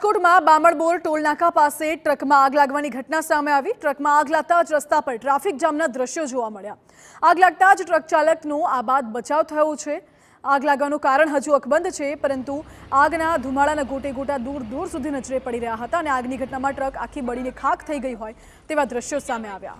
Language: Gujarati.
કોટ માં બામળબોર ટોલ નાકા પાસે ટ્રક માં આગ લાગવાની ઘટના સામે આવી ટ્રક માં આગ લાગતા જ રસ્તા પર ટ્રાફિક જામ ના દ્રશ્યો જોવા મળ્યા આગ લાગતા જ ટ્રક ચાલક નો આબાદ બચાવ થયો છે આગ લાગવાનું કારણ હજુ અકબંધ છે પરંતુ આગ ના ધુમાડા ના ગોટે ગોટા દૂર દૂર સુધી નજરે પડી રહ્યા હતા અને આગ ની ઘટના માં ટ્રક આખી બળીને ખાખ થઈ ગઈ હોય તેવા દ્રશ્યો સામે આવ્યા